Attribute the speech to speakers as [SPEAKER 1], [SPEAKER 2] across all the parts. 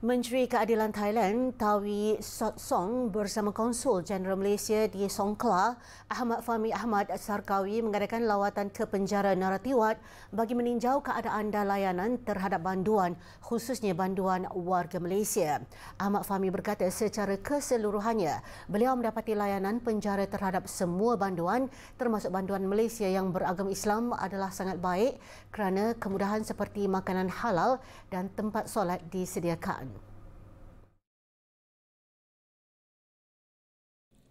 [SPEAKER 1] Menteri Keadilan Thailand Tawi Sot Song bersama Konsul Jeneral Malaysia di Songkla Ahmad Fahmi Ahmad Sarkawi mengadakan lawatan ke penjara Naratiwat bagi meninjau keadaan dan layanan terhadap banduan khususnya banduan warga Malaysia. Ahmad Fahmi berkata secara keseluruhannya beliau mendapati layanan penjara terhadap semua banduan termasuk banduan Malaysia yang beragama Islam adalah sangat baik kerana kemudahan seperti makanan halal dan tempat solat disediakan.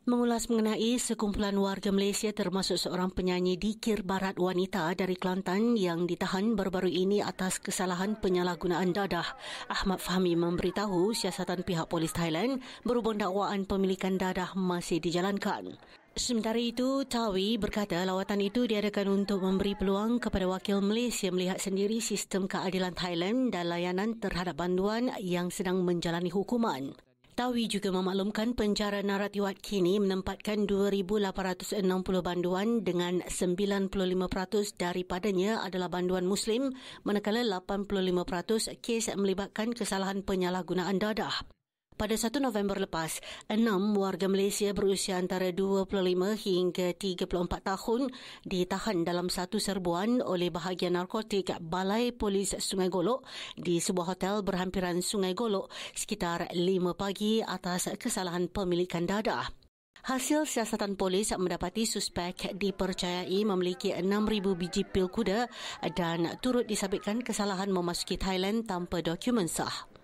[SPEAKER 2] Mengulas mengenai sekumpulan warga
[SPEAKER 1] Malaysia termasuk seorang penyanyi dikir barat wanita dari Kelantan yang ditahan baru-baru ini atas kesalahan penyalahgunaan dadah. Ahmad Fahmi memberitahu siasatan pihak polis Thailand berhubung dakwaan pemilikan dadah masih dijalankan. Sementara itu, Tawi berkata lawatan itu diadakan untuk memberi peluang kepada wakil Malaysia melihat sendiri sistem keadilan Thailand dan layanan terhadap banduan yang sedang menjalani hukuman. Tawi juga memaklumkan penjara naratiwat kini menempatkan 2,860 banduan dengan 95% daripadanya adalah banduan Muslim manakala 85% kes melibatkan kesalahan penyalahgunaan dadah pada 1 November lepas, enam warga Malaysia berusia antara 25 hingga 34 tahun ditahan dalam satu serbuan oleh bahagian narkotik Balai Polis Sungai Golok di sebuah hotel berhampiran Sungai Golok sekitar 5 pagi atas kesalahan pemilikan dadah. Hasil siasatan polis mendapati suspek dipercayai memiliki 6,000 biji pil kuda dan turut disabitkan kesalahan memasuki Thailand tanpa dokumen sah.